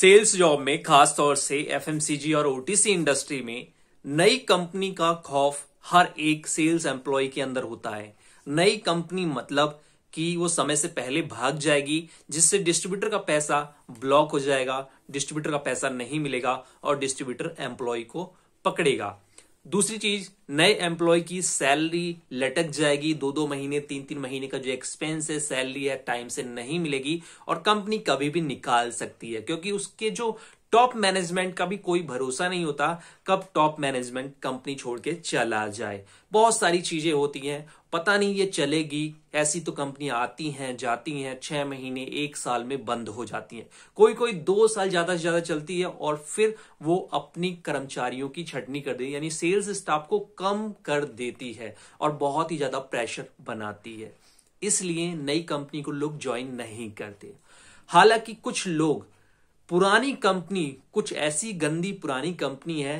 sales job में खास तौर से एफएमसीजी और ओटीसी इंडस्ट्री में नई कंपनी का खौफ हर एक सेल्स एम्प्लॉय के अंदर होता है नई कंपनी मतलब कि वो समय से पहले भाग जाएगी जिससे डिस्ट्रीब्यूटर का पैसा ब्लॉक हो जाएगा डिस्ट्रीब्यूटर का पैसा नहीं मिलेगा और डिस्ट्रीब्यूटर एम्प्लॉय को पकड़ेगा दूसरी चीज नए एम्प्लॉय की सैलरी लटक जाएगी दो दो महीने तीन तीन महीने का जो एक्सपेंस है सैलरी है टाइम से नहीं मिलेगी और कंपनी कभी भी निकाल सकती है क्योंकि उसके जो टॉप मैनेजमेंट का भी कोई भरोसा नहीं होता कब टॉप मैनेजमेंट कंपनी छोड़ के चला जाए बहुत सारी चीजें होती हैं पता नहीं ये चलेगी ऐसी तो कंपनियां आती हैं जाती हैं छह महीने एक साल में बंद हो जाती हैं कोई कोई दो साल ज्यादा से ज्यादा चलती है और फिर वो अपनी कर्मचारियों की छटनी कर देती यानी सेल्स स्टाफ को कम कर देती है और बहुत ही ज्यादा प्रेशर बनाती है इसलिए नई कंपनी को लोग ज्वाइन नहीं करते हालांकि कुछ लोग पुरानी कंपनी कुछ ऐसी गंदी पुरानी कंपनी है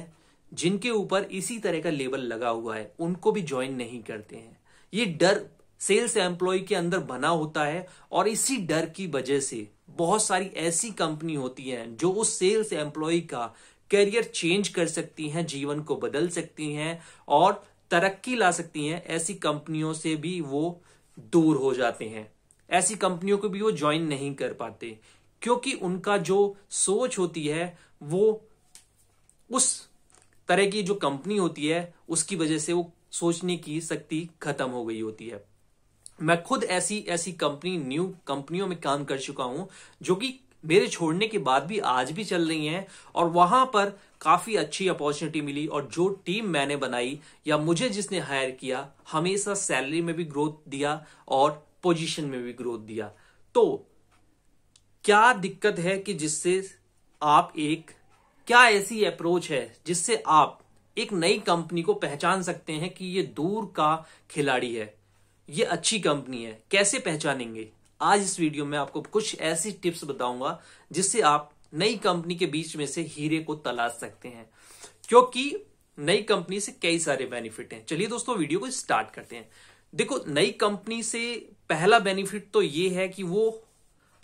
जिनके ऊपर इसी तरह का लेबल लगा हुआ है उनको भी ज्वाइन नहीं करते हैं ये डर सेल्स एम्प्लॉय के अंदर बना होता है और इसी डर की वजह से बहुत सारी ऐसी कंपनी होती हैं जो उस सेल्स एम्प्लॉय का करियर चेंज कर सकती हैं जीवन को बदल सकती हैं और तरक्की ला सकती हैं ऐसी कंपनियों से भी वो दूर हो जाते हैं ऐसी कंपनियों को भी वो ज्वाइन नहीं कर पाते क्योंकि उनका जो सोच होती है वो उस तरह की जो कंपनी होती है उसकी वजह से वो सोचने की शक्ति खत्म हो गई होती है मैं खुद ऐसी ऐसी कंपनी न्यू कंपनियों में काम कर चुका हूं जो कि मेरे छोड़ने के बाद भी आज भी चल रही हैं और वहां पर काफी अच्छी अपॉर्चुनिटी मिली और जो टीम मैंने बनाई या मुझे जिसने हायर किया हमेशा सैलरी में भी ग्रोथ दिया और पोजीशन में भी ग्रोथ दिया तो क्या दिक्कत है कि जिससे आप एक क्या ऐसी अप्रोच है जिससे आप एक नई कंपनी को पहचान सकते हैं कि ये दूर का खिलाड़ी है ये अच्छी कंपनी है कैसे पहचानेंगे आज इस वीडियो में आपको कुछ ऐसी टिप्स बताऊंगा जिससे आप नई कंपनी के बीच में से हीरे को तलाश सकते हैं क्योंकि नई कंपनी से कई सारे बेनिफिट हैं चलिए दोस्तों वीडियो को स्टार्ट करते हैं देखो नई कंपनी से पहला बेनिफिट तो ये है कि वो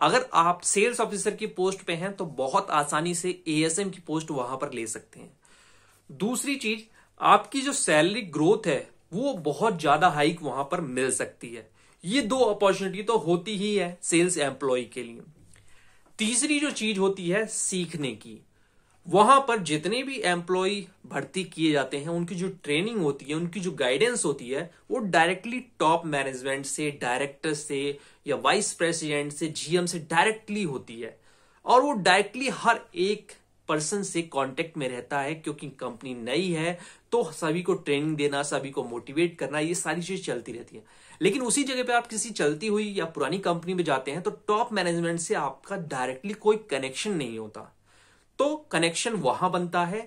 अगर आप सेल्स ऑफिसर की पोस्ट पे हैं तो बहुत आसानी से एएसएम की पोस्ट वहां पर ले सकते हैं दूसरी चीज आपकी जो सैलरी ग्रोथ है वो बहुत ज्यादा हाइक वहां पर मिल सकती है ये दो अपॉर्चुनिटी तो होती ही है सेल्स एम्प्लॉय के लिए तीसरी जो चीज होती है सीखने की वहां पर जितने भी एम्प्लॉय भर्ती किए जाते हैं उनकी जो ट्रेनिंग होती है उनकी जो गाइडेंस होती है वो डायरेक्टली टॉप मैनेजमेंट से डायरेक्टर से या वाइस प्रेसिडेंट से जीएम से डायरेक्टली होती है और वो डायरेक्टली हर एक पर्सन से कांटेक्ट में रहता है क्योंकि कंपनी नई है तो सभी को ट्रेनिंग देना सभी को मोटिवेट करना ये सारी चीज चलती रहती है लेकिन उसी जगह पे आप किसी चलती हुई या पुरानी कंपनी में जाते हैं तो टॉप मैनेजमेंट से आपका डायरेक्टली कोई कनेक्शन नहीं होता तो कनेक्शन वहां बनता है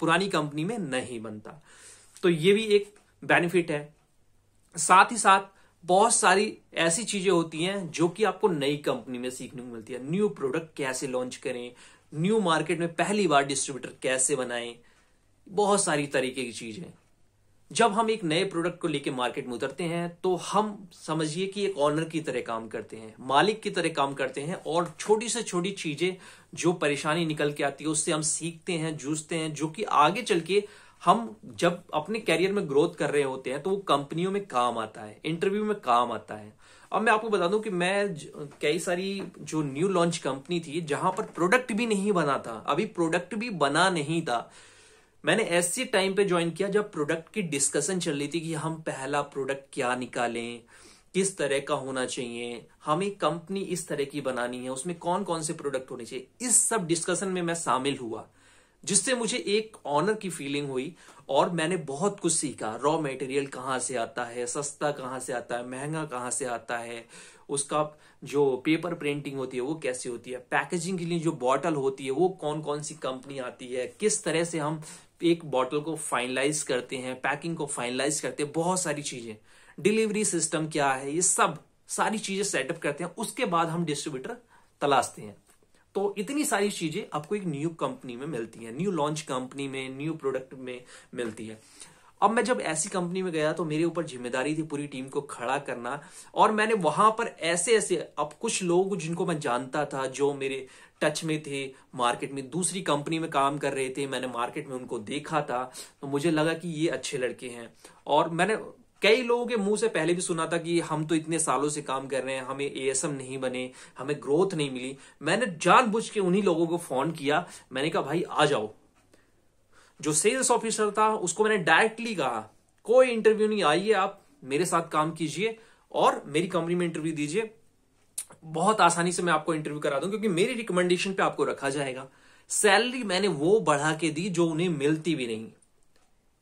पुरानी कंपनी में नहीं बनता तो ये भी एक बेनिफिट है साथ ही साथ बहुत सारी ऐसी चीजें होती हैं जो कि आपको नई कंपनी में सीखने को मिलती है न्यू प्रोडक्ट कैसे लॉन्च करें न्यू मार्केट में पहली बार डिस्ट्रीब्यूटर कैसे बनाए बहुत सारी तरीके की चीजें जब हम एक नए प्रोडक्ट को लेकर मार्केट में उतरते हैं तो हम समझिए कि एक ऑनर की तरह काम करते हैं मालिक की तरह काम करते हैं और छोटी से छोटी चीजें जो परेशानी निकल के आती है उससे हम सीखते हैं जूझते हैं जो कि आगे चल के हम जब अपने कैरियर में ग्रोथ कर रहे होते हैं तो वो कंपनियों में काम आता है इंटरव्यू में काम आता है अब मैं आपको बता दूं कि मैं कई सारी जो न्यू लॉन्च कंपनी थी जहां पर प्रोडक्ट भी नहीं बना था अभी प्रोडक्ट भी बना नहीं था मैंने ऐसे टाइम पे ज्वाइन किया जब प्रोडक्ट की डिस्कशन चल रही थी कि हम पहला प्रोडक्ट क्या निकालें किस तरह का होना चाहिए हमें कंपनी इस तरह की बनानी है उसमें कौन कौन से प्रोडक्ट होने चाहिए इस सब डिस्कशन में मैं शामिल हुआ जिससे मुझे एक ऑनर की फीलिंग हुई और मैंने बहुत कुछ सीखा रॉ मटेरियल कहाँ से आता है सस्ता कहाँ से आता है महंगा कहाँ से आता है उसका जो पेपर प्रिंटिंग होती है वो कैसे होती है पैकेजिंग के लिए जो बॉटल होती है वो कौन कौन सी कंपनी आती है किस तरह से हम एक बॉटल को फाइनलाइज करते हैं पैकिंग को फाइनलाइज करते हैं बहुत सारी चीजें डिलीवरी सिस्टम क्या है ये सब सारी चीजें सेटअप करते हैं उसके बाद हम डिस्ट्रीब्यूटर तलाशते हैं तो इतनी सारी चीजें आपको एक न्यू कंपनी में मिलती है न्यू लॉन्च कंपनी में न्यू प्रोडक्ट में मिलती है अब मैं जब ऐसी कंपनी में गया तो मेरे ऊपर जिम्मेदारी थी पूरी टीम को खड़ा करना और मैंने वहां पर ऐसे ऐसे अब कुछ लोग जिनको मैं जानता था जो मेरे टच में थे मार्केट में दूसरी कंपनी में काम कर रहे थे मैंने मार्केट में उनको देखा था तो मुझे लगा कि ये अच्छे लड़के हैं और मैंने कई लोगों के मुंह से पहले भी सुना था कि हम तो इतने सालों से काम कर रहे हैं हमें एएसएम नहीं बने हमें ग्रोथ नहीं मिली मैंने जानबूझ के उन्हीं लोगों को फोन किया मैंने कहा भाई आ जाओ जो सेल्स ऑफिसर था उसको मैंने डायरेक्टली कहा कोई इंटरव्यू नहीं आइए आप मेरे साथ काम कीजिए और मेरी कंपनी में इंटरव्यू दीजिए बहुत आसानी से मैं आपको इंटरव्यू करा दूं क्योंकि मेरी रिकमेंडेशन पे आपको रखा जाएगा सैलरी मैंने वो बढ़ा के दी जो उन्हें मिलती भी नहीं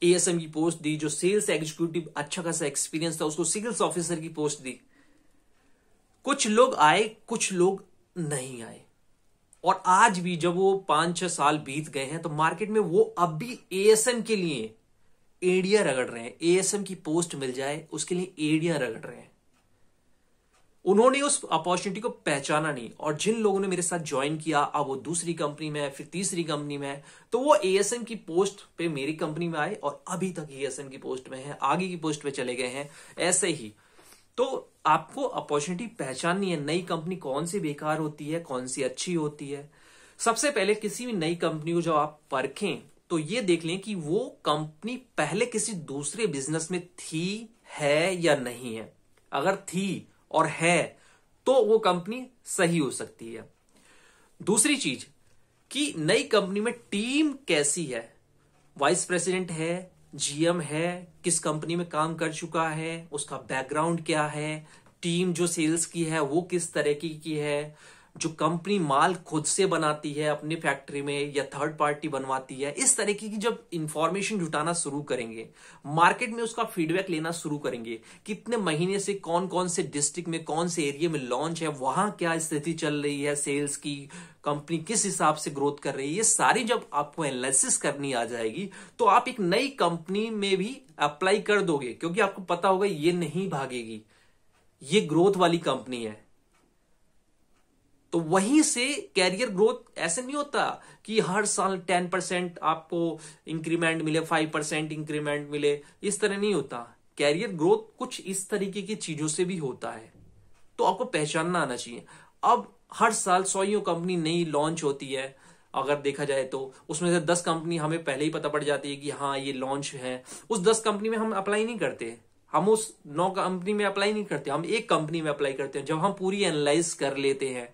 एएसएम की पोस्ट दी जो सेल्स एग्जीक्यूटिव अच्छा खासा एक्सपीरियंस था उसको सेल्स ऑफिसर की पोस्ट दी कुछ लोग आए कुछ लोग नहीं आए और आज भी जब वो पांच छह साल बीत गए हैं तो मार्केट में वो अब भी एएसएम के लिए एडिया रगड़ रहे हैं एएसएम की पोस्ट मिल जाए उसके लिए एडिया रगड़ रहे हैं उन्होंने उस अपॉर्चुनिटी को पहचाना नहीं और जिन लोगों ने मेरे साथ ज्वाइन किया अब वो दूसरी कंपनी में है फिर तीसरी कंपनी में है तो वो एएसएम की पोस्ट पे मेरी कंपनी में आए और अभी तक एएसएम की पोस्ट में है आगे की पोस्ट पे चले गए हैं ऐसे ही तो आपको अपॉर्चुनिटी पहचाननी है नई कंपनी कौन सी बेकार होती है कौन सी अच्छी होती है सबसे पहले किसी भी नई कंपनी को जब आप परखें तो ये देख लें कि वो कंपनी पहले किसी दूसरे बिजनेस में थी है या नहीं है अगर थी और है तो वो कंपनी सही हो सकती है दूसरी चीज कि नई कंपनी में टीम कैसी है वाइस प्रेसिडेंट है जीएम है किस कंपनी में काम कर चुका है उसका बैकग्राउंड क्या है टीम जो सेल्स की है वो किस तरह की, की है जो कंपनी माल खुद से बनाती है अपनी फैक्ट्री में या थर्ड पार्टी बनवाती है इस तरीके की जब इंफॉर्मेशन जुटाना शुरू करेंगे मार्केट में उसका फीडबैक लेना शुरू करेंगे कितने महीने से कौन कौन से डिस्ट्रिक्ट में कौन से एरिया में लॉन्च है वहां क्या स्थिति चल रही है सेल्स की कंपनी किस हिसाब से ग्रोथ कर रही है ये सारी जब आपको एनालिसिस करनी आ जाएगी तो आप एक नई कंपनी में भी अप्लाई कर दोगे क्योंकि आपको पता होगा ये नहीं भागेगी ये ग्रोथ वाली कंपनी है तो वहीं से कैरियर ग्रोथ ऐसे नहीं होता कि हर साल टेन परसेंट आपको इंक्रीमेंट मिले फाइव परसेंट इंक्रीमेंट मिले इस तरह नहीं होता कैरियर ग्रोथ कुछ इस तरीके की चीजों से भी होता है तो आपको पहचानना आना चाहिए अब हर साल सौ कंपनी नई लॉन्च होती है अगर देखा जाए तो उसमें से दस कंपनी हमें पहले ही पता पड़ जाती है कि हाँ ये लॉन्च है उस दस कंपनी में हम अप्लाई नहीं करते हम उस नौ कंपनी में अप्लाई नहीं करते हम एक कंपनी में अप्लाई करते हैं जब हम पूरी एनालाइज कर लेते हैं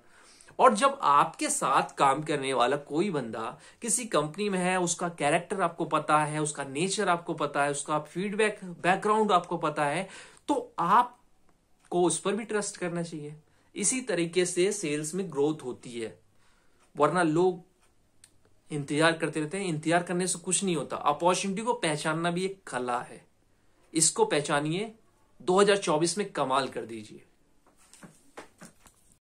और जब आपके साथ काम करने वाला कोई बंदा किसी कंपनी में है उसका कैरेक्टर आपको पता है उसका नेचर आपको पता है उसका फीडबैक बैकग्राउंड आपको पता है तो आपको उस पर भी ट्रस्ट करना चाहिए इसी तरीके से सेल्स में ग्रोथ होती है वरना लोग इंतजार करते रहते हैं इंतजार करने से कुछ नहीं होता अपॉर्चुनिटी को पहचानना भी एक कला है इसको पहचानिए 2024 में कमाल कर दीजिए